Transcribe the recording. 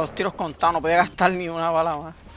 los tiros contados, no podía gastar ni una bala más.